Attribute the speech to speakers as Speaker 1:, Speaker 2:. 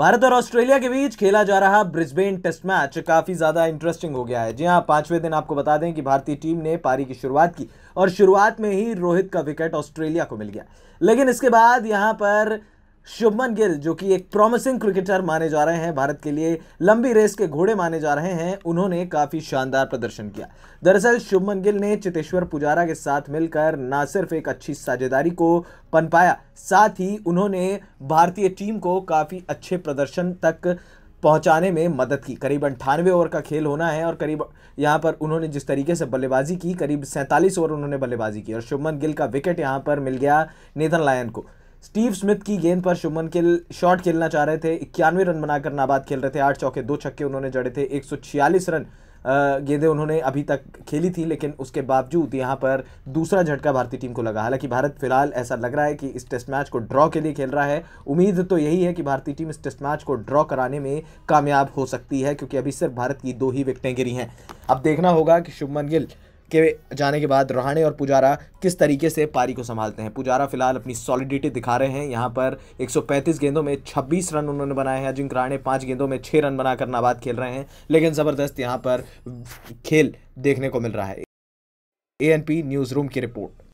Speaker 1: भारत और ऑस्ट्रेलिया के बीच खेला जा रहा ब्रिस्बेन टेस्ट मैच काफी ज्यादा इंटरेस्टिंग हो गया है जी हाँ पांचवें दिन आपको बता दें कि भारतीय टीम ने पारी की शुरुआत की और शुरुआत में ही रोहित का विकेट ऑस्ट्रेलिया को मिल गया लेकिन इसके बाद यहां पर शुभमन गिल जो कि एक प्रॉमिसिंग क्रिकेटर माने जा रहे हैं भारत के लिए लंबी रेस के घोड़े माने जा रहे हैं उन्होंने काफ़ी शानदार प्रदर्शन किया दरअसल शुभमन गिल ने चितेश्वर पुजारा के साथ मिलकर ना सिर्फ एक अच्छी साझेदारी को पनपाया साथ ही उन्होंने भारतीय टीम को काफ़ी अच्छे प्रदर्शन तक पहुंचाने में मदद की करीब अंठानवे ओवर का खेल होना है और करीब यहां पर उन्होंने जिस तरीके से बल्लेबाजी की करीब सैंतालीस ओवर उन्होंने बल्लेबाजी की और शुभमन गिल का विकेट यहां पर मिल गया नेथन लायन को स्टीव स्मिथ की गेंद पर शुभमन गिल शॉट खेलना चाह रहे थे इक्यानवे रन बनाकर नाबाद खेल रहे थे आठ चौके दो छक्के उन्होंने जड़े थे एक रन गेंदे उन्होंने अभी तक खेली थी लेकिन उसके बावजूद यहाँ पर दूसरा झटका भारतीय टीम को लगा हालांकि भारत फिलहाल ऐसा लग रहा है कि इस टेस्ट मैच को ड्रॉ के लिए खेल रहा है उम्मीद तो यही है कि भारतीय टीम इस टेस्ट मैच को ड्रॉ कराने में कामयाब हो सकती है क्योंकि अभी सिर्फ भारत की दो ही विकटें गिरी हैं अब देखना होगा कि शुभमन गिल के जाने के बाद रहाणे और पुजारा किस तरीके से पारी को संभालते हैं पुजारा फिलहाल अपनी सॉलिडिटी दिखा रहे हैं यहाँ पर 135 गेंदों में 26 रन उन्होंने बनाए हैं अजिंक रहाणे पाँच गेंदों में छः रन बनाकर नाबाद खेल रहे हैं लेकिन ज़बरदस्त यहाँ पर खेल देखने को मिल रहा है ए न्यूज़ रूम की रिपोर्ट